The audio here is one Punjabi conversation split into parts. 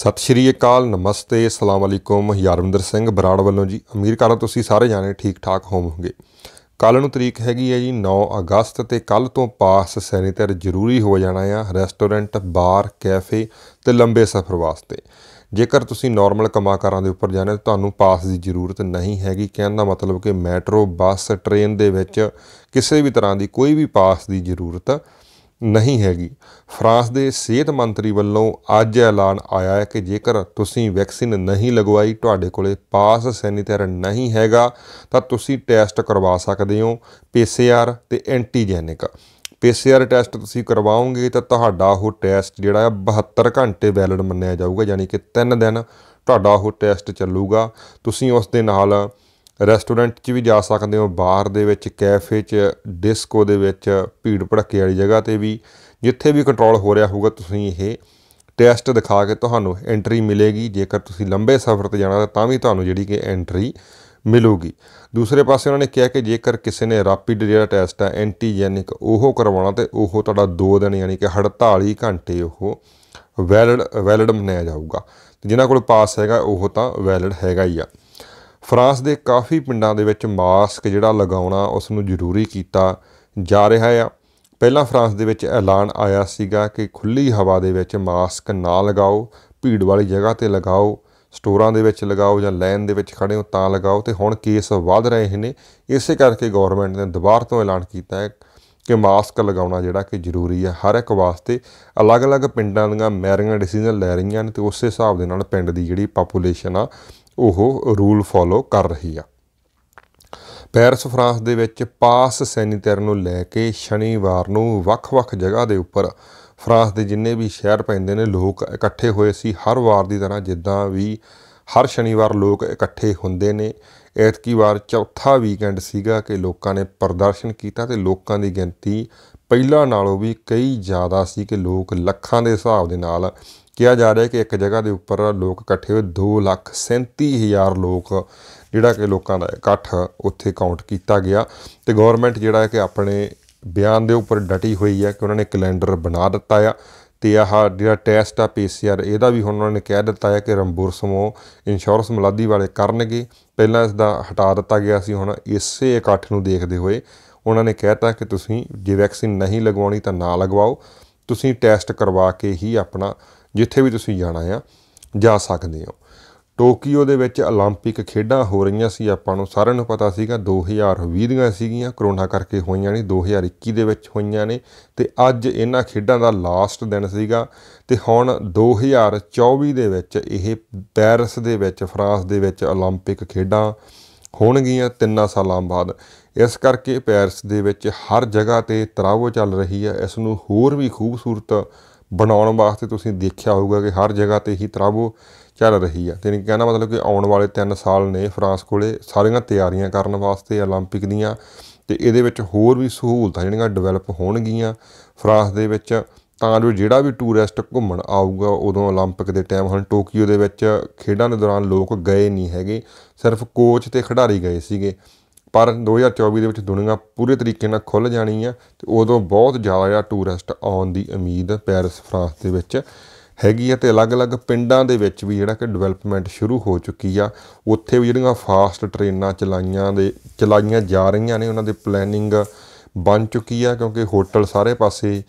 ਸਤਿ ਸ਼੍ਰੀ ਅਕਾਲ ਨਮਸਤੇ ਅਸਲਾਮ ਅਲੈਕੁਮ ਯਾਰਵਿੰਦਰ ਸਿੰਘ ਬਰਾੜ ਵੱਲੋਂ ਜੀ ਅਮੀਰ ਕਾਰਾ ਤੁਸੀਂ ਸਾਰੇ ਜਾਣੇ ਠੀਕ ਠਾਕ ਹੋਵੋਗੇ ਕੱਲ ਨੂੰ ਤਰੀਕ ਹੈਗੀ ਹੈ ਜੀ 9 ਅਗਸਤ ਤੇ ਕੱਲ ਤੋਂ ਪਾਸ ਸੈਨੀਟਰ ਜ਼ਰੂਰੀ ਹੋ ਜਾਣਾ ਆ ਰੈਸਟੋਰੈਂਟ ਬਾਰ ਕੈਫੇ ਤੇ ਲੰਬੇ ਸਫ਼ਰ ਵਾਸਤੇ ਜੇਕਰ ਤੁਸੀਂ ਨਾਰਮਲ ਕਮਾਕਾਰਾਂ ਦੇ ਉੱਪਰ ਜਾਣਾ ਤੁਹਾਨੂੰ ਪਾਸ ਦੀ ਜ਼ਰੂਰਤ ਨਹੀਂ ਹੈਗੀ ਕਹਿਣ ਦਾ ਮਤਲਬ ਕਿ ਮੈਟਰੋ ਬੱਸ ਟ੍ਰੇਨ ਦੇ ਵਿੱਚ ਕਿਸੇ ਵੀ ਤਰ੍ਹਾਂ ਦੀ ਕੋਈ ਵੀ ਪਾਸ ਦੀ ਜ਼ਰੂਰਤ ਨਹੀਂ ਹੈਗੀ ਫਰਾਂਸ ਦੇ ਸਿਹਤ ਮੰਤਰੀ ਵੱਲੋਂ ਅੱਜ ਐਲਾਨ ਆਇਆ ਹੈ ਕਿ ਜੇਕਰ ਤੁਸੀਂ ਵੈਕਸੀਨ ਨਹੀਂ ਲਗਵਾਈ ਤੁਹਾਡੇ ਕੋਲੇ ਪਾਸ ਸੈਨੀਟੇਸ਼ਨ ਨਹੀਂ ਹੈਗਾ ਤਾਂ ਤੁਸੀਂ ਟੈਸਟ ਕਰਵਾ ਸਕਦੇ ਹੋ ਪੀਸੀਆਰ ਤੇ ਐਂਟੀਜੈਨਿਕ ਪੀਸੀਆਰ ਟੈਸਟ ਤੁਸੀਂ ਕਰਵਾਓਗੇ ਤਾਂ ਤੁਹਾਡਾ ਉਹ ਟੈਸਟ ਜਿਹੜਾ ਹੈ 72 ਘੰਟੇ ਵੈਲਿਡ ਮੰਨਿਆ ਜਾਊਗਾ ਯਾਨੀ ਕਿ 3 ਦਿਨ ਤੁਹਾਡਾ ਉਹ ਟੈਸਟ ਚੱਲੂਗਾ ਤੁਸੀਂ ਉਸ ਦੇ ਨਾਲ ਰੈਸਟੋਰੈਂਟ 'ਚ ਵੀ ਜਾ ਸਕਦੇ ਹੋ ਬਾਰ ਦੇ ਵਿੱਚ ਕੈਫੇ 'ਚ ਡਿਸਕੋ ਦੇ ਵਿੱਚ ਭੀੜ ਭੜੱਕੇ ਵਾਲੀ ਜਗ੍ਹਾ ਤੇ ਵੀ ਜਿੱਥੇ ਵੀ ਕੰਟਰੋਲ ਹੋ ਰਿਹਾ ਹੋਊਗਾ ਤੁਸੀਂ ਇਹ ਟੈਸਟ ਦਿਖਾ ਕੇ ਤੁਹਾਨੂੰ ਐਂਟਰੀ ਮਿਲੇਗੀ ਜੇਕਰ ਤੁਸੀਂ ਲੰਬੇ ਸਫ਼ਰ ਤੇ ਜਾਣਾ ਤਾਂ ਵੀ ਤੁਹਾਨੂੰ ਜਿਹੜੀ ਕਿ ਐਂਟਰੀ ਮਿਲੂਗੀ ਦੂਸਰੇ ਪਾਸੇ ਉਹਨਾਂ ਨੇ ਕਿਹਾ ਕਿ ਜੇਕਰ ਕਿਸੇ ਨੇ ਰੈਪਿਡ ਜਿਹੜਾ ਟੈਸਟ ਹੈ ਐਂਟੀਜੈਨਿਕ ਉਹ ਕਰਵਾਉਣਾ ਤੇ ਉਹ ਤੁਹਾਡਾ 2 ਦਿਨ ਯਾਨੀ ਕਿ 48 ਘੰਟੇ ਉਹ ਵੈਲਿਡ ਵੈਲਿਡ ਮੰਨਿਆ ਜਾਊਗਾ ਤੇ ਜਿਨ੍ਹਾਂ ਕੋਲ ਪਾਸ ਹੈਗਾ ਉਹ ਤਾਂ ਵੈਲਿਡ ਹੈਗਾ ਹੀ ਆ ਫਰਾਂਸ ਦੇ ਕਾਫੀ ਪਿੰਡਾਂ ਦੇ ਵਿੱਚ ਮਾਸਕ ਜਿਹੜਾ ਲਗਾਉਣਾ ਉਸ ਨੂੰ ਜ਼ਰੂਰੀ ਕੀਤਾ ਜਾ ਰਿਹਾ ਆ ਪਹਿਲਾਂ ਫਰਾਂਸ ਦੇ ਵਿੱਚ ਐਲਾਨ ਆਇਆ ਸੀਗਾ ਕਿ ਖੁੱਲੀ ਹਵਾ ਦੇ ਵਿੱਚ ਮਾਸਕ ਨਾ ਲਗਾਓ ਭੀੜ ਵਾਲੀ ਜਗ੍ਹਾ ਤੇ ਲਗਾਓ ਸਟੋਰਾਂ ਦੇ ਵਿੱਚ ਲਗਾਓ ਜਾਂ ਲਾਈਨ ਦੇ ਵਿੱਚ ਖੜੇ ਹੋ ਤਾਂ ਲਗਾਓ ਤੇ ਹੁਣ ਕੇਸ ਵੱਧ ਰਹੇ ਨੇ ਇਸੇ ਕਰਕੇ ਗਵਰਨਮੈਂਟ ਨੇ ਦੁਬਾਰਾ ਤੋਂ ਐਲਾਨ ਕੀਤਾ ਹੈ ਕਿ ਮਾਸਕ ਲਗਾਉਣਾ ਜਿਹੜਾ ਕਿ ਜ਼ਰੂਰੀ ਹੈ ਹਰ ਇੱਕ ਵਾਸਤੇ ਅਲੱਗ-ਅਲੱਗ ਪਿੰਡਾਂ ਦੀਆਂ ਮੈਰੀਆਂ ਡਿਸੀਜਨ ਲੈ ਰਹੀਆਂ ਨੇ ਤੇ ਉਸੇ ਹਿਸਾਬ ਦੇ ਨਾਲ ਪਿੰਡ ਦੀ ਜਿਹੜੀ ਪਾਪੂਲੇਸ਼ਨ ਆ ਉਹ ਰੂਲ ਫੋਲੋ ਕਰ ਰਹੀ ਆ ਪੈਰਸ ਫਰਾਂਸ ਦੇ ਵਿੱਚ ਪਾਸ ਸੈਨੀਟਰ ਨੂੰ ਲੈ ਕੇ ਸ਼ਨੀਵਾਰ ਨੂੰ ਵੱਖ-ਵੱਖ ਜਗ੍ਹਾ ਦੇ ਉੱਪਰ ਫਰਾਂਸ ਦੇ ਜਿੰਨੇ ਵੀ ਸ਼ਹਿਰ ਪੈਂਦੇ ਨੇ ਲੋਕ ਇਕੱਠੇ ਹੋਏ ਸੀ ਹਰ ਵਾਰ ਦੀ ਤਰ੍ਹਾਂ ਜਿੱਦਾਂ ਵੀ ਹਰ ਸ਼ਨੀਵਾਰ ਲੋਕ ਇਕੱਠੇ ਹੁੰਦੇ ਨੇ ਐਤਕੀ ਵਾਰ ਚੌਥਾ ਵੀਕਐਂਡ ਸੀਗਾ ਕਿ ਲੋਕਾਂ ਨੇ ਪ੍ਰਦਰਸ਼ਨ ਕੀਤਾ ਤੇ ਲੋਕਾਂ ਦੀ ਗਿਣਤੀ ਪਹਿਲਾਂ ਨਾਲੋਂ ਵੀ ਕਈ ਜ਼ਿਆਦਾ ਸੀ ਕਿ ਲੋਕ ਲੱਖਾਂ ਦੇ ਹਿਸਾਬ ਦੇ ਨਾਲ ਕਿਹਾ ਜਾ ਰਿਹਾ ਕਿ ਇੱਕ ਜਗ੍ਹਾ ਦੇ ਉੱਪਰ ਲੋਕ ਇਕੱਠੇ ਹੋਏ 237000 ਲੋਕ ਜਿਹੜਾ ਕਿ ਲੋਕਾਂ ਦਾ ਇਕੱਠ ਉੱਥੇ ਕਾਊਂਟ ਕੀਤਾ ਗਿਆ ਤੇ ਗਵਰਨਮੈਂਟ ਜਿਹੜਾ ਕਿ ਆਪਣੇ ਬਿਆਨ ਦੇ ਉੱਪਰ ਡਟੀ ਹੋਈ ਹੈ ਕਿ ਉਹਨਾਂ ਨੇ ਕੈਲੰਡਰ ਬਣਾ ਦਿੱਤਾ ਆ ਤੇ ਆਹ ਜਿਹੜਾ ਟੈਸਟ ਆ ਪੀਸੀਆਰ ਇਹਦਾ ਵੀ ਹੁਣ ਉਹਨਾਂ ਨੇ ਕਹਿ ਦਿੱਤਾ ਹੈ ਕਿ ਰੰਬੂਰਸਮੋ ਇੰਸ਼ੋਰੈਂਸ ਮਲਾਦੀ ਵਾਲੇ ਕਰਨਗੇ ਪਹਿਲਾਂ ਇਸ ਦਾ ਹਟਾ ਦਿੱਤਾ ਗਿਆ ਸੀ ਹੁਣ ਇਸੇ ਇਕੱਠ ਨੂੰ ਦੇਖਦੇ ਹੋਏ ਉਹਨਾਂ ਨੇ ਕਹਿਤਾ ਕਿ ਤੁਸੀਂ ਜੇ ਵੈਕਸੀਨ ਨਹੀਂ ਲਗਵਾਉਣੀ ਤਾਂ ਨਾ ਲਗਵਾਓ ਤੁਸੀਂ ਟੈਸਟ ਕਰਵਾ ਕੇ ਹੀ ਆਪਣਾ ਜਿੱਥੇ ਵੀ ਤੁਸੀਂ ਜਾਣਾ ਆ ਜਾ ਸਕਦੇ ਹੋ ਟੋਕੀਓ ਦੇ ਵਿੱਚ 올림픽 ਖੇਡਾਂ ਹੋ ਰਹੀਆਂ ਸੀ ਆਪਾਂ ਨੂੰ ਸਾਰਿਆਂ ਨੂੰ ਪਤਾ ਸੀਗਾ 2020 ਦੀਆਂ ਸੀਗੀਆਂ ਕਰੋਨਾ ਕਰਕੇ ਹੋਈਆਂ ਨਹੀਂ 2021 ਦੇ ਵਿੱਚ ਹੋਈਆਂ ਨੇ ਤੇ ਅੱਜ ਇਹਨਾਂ ਖੇਡਾਂ ਦਾ ਲਾਸਟ ਦਿਨ ਸੀਗਾ ਤੇ ਹੁਣ 2024 ਦੇ ਵਿੱਚ ਇਹ ਪੈਰਿਸ ਦੇ ਵਿੱਚ ਫਰਾਂਸ ਦੇ ਵਿੱਚ 올림픽 ਖੇਡਾਂ ਹੋਣਗੀਆਂ ਤਿੰਨਾਂ ਸਾਲਾਂ ਬਾਅਦ ਇਸ ਕਰਕੇ ਪੈਰਿਸ ਦੇ ਵਿੱਚ ਹਰ ਜਗ੍ਹਾ ਤੇ ਤਰਾਵੋ ਚੱਲ ਰਹੀ ਹੈ ਇਸ ਨੂੰ ਹੋਰ ਵੀ ਖੂਬਸੂਰਤ ਬਣਾਉਣ ਵਾਸਤੇ ਤੁਸੀਂ ਦੇਖਿਆ ਹੋਊਗਾ ਕਿ ਹਰ ਜਗ੍ਹਾ ਤੇ ਹੀ ਤਰਾਵੋ ਚੱਲ ਰਹੀ ਹੈ ਤੇ ਕਹਿੰਦਾ ਮਤਲਬ ਕਿ ਆਉਣ ਵਾਲੇ 3 ਸਾਲ ਨੇ ਫਰਾਂਸ ਕੋਲੇ ਸਾਰੀਆਂ ਤਿਆਰੀਆਂ ਕਰਨ ਵਾਸਤੇ 올림픽 ਦੀਆਂ ਤੇ ਇਹਦੇ ਵਿੱਚ ਹੋਰ ਵੀ ਸਹੂਲਤਾਂ ਜਿਹੜੀਆਂ ਡਿਵੈਲਪ ਹੋਣਗੀਆਂ ਫਰਾਂਸ ਦੇ ਵਿੱਚ ਤਾਂ ਜੋ ਜਿਹੜਾ ਵੀ ਟੂਰਿਸਟ ਘੁੰਮਣ ਆਊਗਾ ਉਦੋਂ 올림픽 ਦੇ ਟਾਈਮ ਹਨ ਟੋਕੀਓ ਦੇ ਵਿੱਚ ਖੇਡਾਂ ਦੇ ਦੌਰਾਨ ਲੋਕ ਗਏ ਨਹੀਂ ਹੈਗੇ ਸਿਰਫ ਕੋਚ ਤੇ ਖਿਡਾਰੀ ਗਏ ਸੀਗੇ ਪਰ 2024 ਦੇ ਵਿੱਚ ਦੁਨੀਆ ਪੂਰੇ ਤਰੀਕੇ ਨਾਲ ਖੁੱਲ ਜਾਣੀ ਆ ਤੇ ਉਦੋਂ ਬਹੁਤ ਜ਼ਿਆਦਾ ਟੂਰਿਸਟ ਆਉਣ ਦੀ ਉਮੀਦ ਪੈਰਿਸ ਫਰਾਂਸ ਦੇ ਵਿੱਚ ਹੈਗੀ ਆ ਤੇ ਅਲੱਗ-ਅਲੱਗ ਪਿੰਡਾਂ ਦੇ ਵਿੱਚ ਵੀ ਜਿਹੜਾ ਕਿ ਡਿਵੈਲਪਮੈਂਟ ਸ਼ੁਰੂ ਹੋ ਚੁੱਕੀ ਆ ਉੱਥੇ ਵੀ ਜਿਹੜੀਆਂ ਫਾਸਟ ਟ੍ਰੇਨਾਂ ਚਲਾਈਆਂ ਦੇ ਚਲਾਈਆਂ ਜਾ ਰਹੀਆਂ ਨੇ ਉਹਨਾਂ ਦੇ ਪਲੈਨਿੰਗ ਬਣ ਚੁੱਕੀ ਆ ਕਿਉਂਕਿ ਹੋਟਲ ਸਾਰੇ ਪਾਸੇ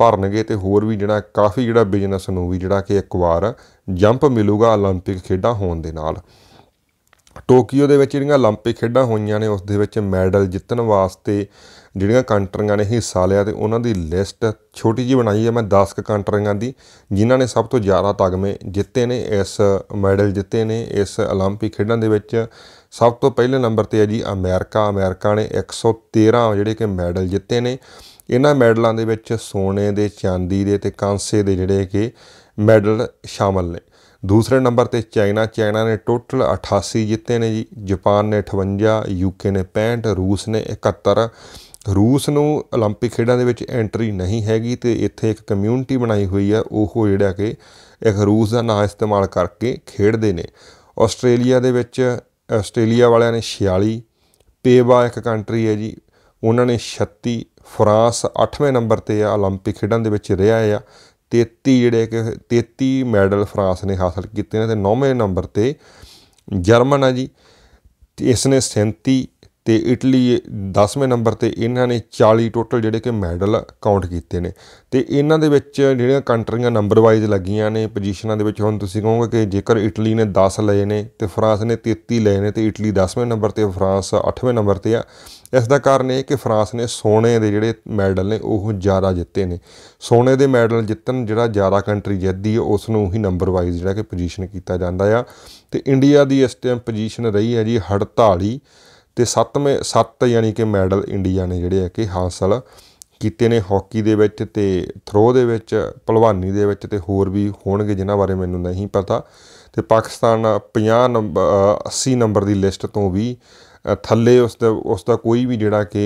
ਭਰਨਗੇ ਤੇ ਹੋਰ ਵੀ ਜਿਹੜਾ ਕਾਫੀ ਜਿਹੜਾ ਬਿਜ਼ਨਸ ਨੂੰ ਵੀ ਜਿਹੜਾ ਕਿ ਇੱਕ ਵਾਰ ਜੰਪ ਮਿਲੂਗਾ 올림픽 ਖੇਡਾਂ ਹੋਣ ਦੇ ਨਾਲ ਟੋਕੀਓ ਦੇ ਵਿੱਚ ਜਿਹੜੀਆਂ 올림픽 ਖੇਡਾਂ ਹੋਈਆਂ ਨੇ ਉਸ ਦੇ ਵਿੱਚ ਮੈਡਲ ਜਿੱਤਣ ਵਾਸਤੇ ਜਿਹੜੀਆਂ ਕੰਟਰੀਆਂ ਨੇ ਹਿੱਸਾ ਲਿਆ ਤੇ ਉਹਨਾਂ ਦੀ ਲਿਸਟ ਛੋਟੀ ਜੀ ਬਣਾਈ ਹੈ ਮੈਂ 10 ਕੰਟਰੀਆਂ ਦੀ ਜਿਨ੍ਹਾਂ ਨੇ ਸਭ ਤੋਂ ਜ਼ਿਆਦਾ ਤਗਮੇ ਜਿੱਤੇ ਨੇ ਇਸ ਮੈਡਲ ਜਿੱਤੇ ਨੇ ਇਸ 올림픽 ਖੇਡਾਂ ਦੇ ਵਿੱਚ ਸਭ ਤੋਂ ਪਹਿਲੇ ਨੰਬਰ ਤੇ ਹੈ ਜੀ ਅਮਰੀਕਾ ਅਮਰੀਕਾ ਨੇ 113 ਜਿਹੜੇ ਕਿ ਮੈਡਲ ਜਿੱਤੇ ਨੇ ਇਹਨਾਂ ਮੈਡਲਾਂ ਦੇ ਵਿੱਚ ਸੋਨੇ ਦੇ ਚਾਂਦੀ ਦੇ ਤੇ ਕਾਂਸੇ ਦੇ ਜਿਹੜੇ ਕਿ ਮੈਡਲ ਸ਼ਾਮਲ ਨੇ ਦੂਸਰੇ ਨੰਬਰ ਤੇ ਚਾਈਨਾ ਚਾਈਨਾ ਨੇ ਟੋਟਲ 88 ਜਿੱਤੇ ਨੇ ਜੀ ਜਾਪਾਨ ਨੇ 58 ਯੂਕੇ ਨੇ 65 ਰੂਸ ਨੇ 71 ਰੂਸ ਨੂੰ 올림픽 ਖੇਡਾਂ ਦੇ ਵਿੱਚ ਐਂਟਰੀ ਨਹੀਂ ਹੈਗੀ ਤੇ ਇੱਥੇ ਇੱਕ ਕਮਿਊਨਿਟੀ ਬਣਾਈ ਹੋਈ ਆ ਉਹ ਜਿਹੜਾ ਕਿ ਇੱਕ ਰੂਸ ਦਾ ਨਾਮ ਇਸਤੇਮਾਲ ਕਰਕੇ ਖੇਡਦੇ ਨੇ ਆਸਟ੍ਰੇਲੀਆ ਦੇ ਵਿੱਚ ਆਸਟ੍ਰੇਲੀਆ ਵਾਲਿਆਂ ਨੇ 46 ਪੇਵਾ ਇੱਕ ਕੰਟਰੀ ਹੈ ਜੀ ਉਹਨਾਂ ਨੇ ਫਰਾਂਸ 8ਵੇਂ ਨੰਬਰ ਤੇ ਆ 올림픽 ਖੇਡਾਂ ਦੇ ਵਿੱਚ ਰਿਹਾ ਆ 33 ਜਿਹੜੇ ਕਿ 33 ਮੈਡਲ ਫਰਾਂਸ ਨੇ ਹਾਸਲ ਕੀਤੇ ਨੇ ਤੇ 9ਵੇਂ ਨੰਬਰ ਤੇ ਜਰਮਨ ਆ ਜੀ ਇਸ ਨੇ 37 ਤੇ ਇਟਲੀ 10ਵੇਂ ਨੰਬਰ ਤੇ ਇਹਨਾਂ ਨੇ 40 ਟੋਟਲ ਜਿਹੜੇ ਕਿ ਮੈਡਲ ਕਾਊਂਟ ਕੀਤੇ ਨੇ ਤੇ ਇਹਨਾਂ ਦੇ ਵਿੱਚ ਜਿਹੜੀਆਂ ਕੰਟਰੀਆਂ ਨੰਬਰ ਵਾਈਜ਼ ਲੱਗੀਆਂ ਨੇ ਪੋਜੀਸ਼ਨਾਂ ਦੇ ਵਿੱਚ ਹੁਣ ਤੁਸੀਂ ਕਹੋਗੇ ਕਿ ਜੇਕਰ ਇਟਲੀ ਨੇ 10 ਲਏ ਨੇ ਤੇ ਫਰਾਂਸ ਨੇ 33 ਲਏ ਨੇ ਤੇ ਇਟਲੀ 10ਵੇਂ ਨੰਬਰ ਤੇ ਫਰਾਂਸ 8ਵੇਂ ਨੰਬਰ ਤੇ ਆ ਇਸ ਦਾ ਕਾਰਨ ਇਹ ਕਿ ਫਰਾਂਸ ਨੇ ਸੋਨੇ ਦੇ ਜਿਹੜੇ ਮੈਡਲ ਨੇ ਉਹ ਜ਼ਿਆਦਾ ਜਿੱਤੇ ਨੇ ਸੋਨੇ ਦੇ ਮੈਡਲ ਜਿੱਤਣ ਜਿਹੜਾ ਜ਼ਿਆਦਾ ਕੰਟਰੀ ਜਿੱਤਦੀ ਹੈ ਉਸ ਨੂੰ ਹੀ ਨੰਬਰ ਵਾਈਜ਼ ਜਿਹੜਾ ਕਿ ਪੋਜੀਸ਼ਨ ਕੀਤਾ ਜਾਂਦਾ ਆ ਤੇ ਇੰਡੀਆ ਦੀ ਇਸ ਟਾਈਮ ਪੋਜੀਸ਼ਨ ਰਹੀ ਹੈ ਜੀ 48 ਤੇ 7ਵੇਂ 7 ਯਾਨੀ ਕਿ ਮੈਡਲ ਇੰਡੀਆ ਨੇ ਜਿਹੜੇ ਆ ਕਿ ਹਾਸਲ ਕੀਤੇ ਨੇ ਹਾਕੀ ਦੇ ਵਿੱਚ ਤੇ ਥਰੋ ਦੇ ਵਿੱਚ ਪਹਿਲਵਾਨੀ ਦੇ ਵਿੱਚ ਤੇ ਹੋਰ ਵੀ ਹੋਣਗੇ ਜਿਨ੍ਹਾਂ ਬਾਰੇ ਮੈਨੂੰ ਨਹੀਂ ਪਤਾ ਤੇ ਪਾਕਿਸਤਾਨ 50 ਨੰਬਰ 80 ਨੰਬਰ ਦੀ ਲਿਸਟ ਤੋਂ ਵੀ ਥੱਲੇ ਉਸ ਦਾ ਉਸ ਦਾ ਕੋਈ ਵੀ ਜਿਹੜਾ ਕਿ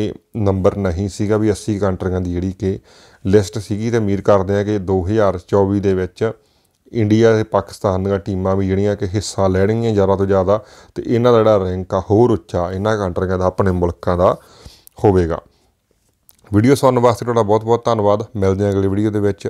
ਨੰਬਰ ਨਹੀਂ ਸੀਗਾ ਵੀ 80 ਕੰਟਰੀਆਂ ਦੀ ਜਿਹੜੀ ਕਿ ਲਿਸਟ ਸੀਗੀ ਤੇ ਅਮੀਰ ਕਰਦੇ ਆ ਕਿ 2024 ਦੇ ਵਿੱਚ ਇੰਡੀਆ ਤੇ ਪਾਕਿਸਤਾਨ ਦੀਆਂ ਟੀਮਾਂ ਵੀ ਜਿਹੜੀਆਂ ਕਿ ਹਿੱਸਾ ਲੈਣਗੀਆਂ ਜ਼ਿਆਦਾ ਤੋਂ ਜ਼ਿਆਦਾ ਤੇ ਇਹਨਾਂ ਦਾ ਜਿਹੜਾ ਰੈਂਕ ਆ ਹੋਰ ਉੱਚਾ ਇਹਨਾਂ ਕੰਟਰੀਆਂ ਦਾ ਆਪਣੇ ਮੁਲਕਾਂ ਦਾ ਹੋਵੇਗਾ ਵੀਡੀਓ ਸੁਣਨ ਵਾਸਤੇ ਤੁਹਾਡਾ ਬਹੁਤ ਬਹੁਤ ਧੰਨਵਾਦ ਮਿਲਦੇ ਹਾਂ ਅਗਲੀ ਵੀਡੀਓ ਦੇ ਵਿੱਚ